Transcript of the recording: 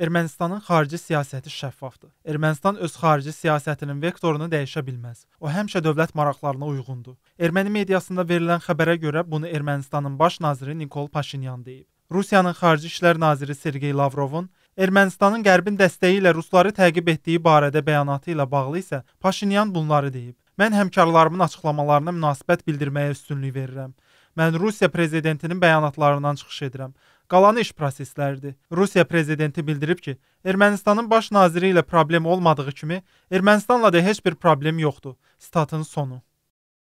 Ermənistanın xarici siyasəti şəffafdır. Ermənistan öz xarici siyasətinin vektorunu dəyişə bilməz. O həmişə dövlət maraqlarına uyğundur. Erməni mediasında verilən xəbərə görə bunu Ermənistanın baş naziri Nikol Paşinyan deyib. Rusiyanın xarici İşlər naziri Sergey Lavrovun Ermənistanın Qərbin dəstəyi ilə rusları təqib etdiyi barədə bəyanatı ilə bağlı isə Paşinyan bunları deyib. Mən həmkarlarımın açıqlamalarına münasibət bildirməyə üstünlük verirəm. Mən Rusiya prezidentinin bəyanatlarından çıxış edirəm qalan iş prosesləridir. Rusiya prezidenti bildirib ki, Ermənistanın baş naziri ilə problem olmadığı kimi, Ermənistanla da heç bir problem yoxdur. Statın sonu.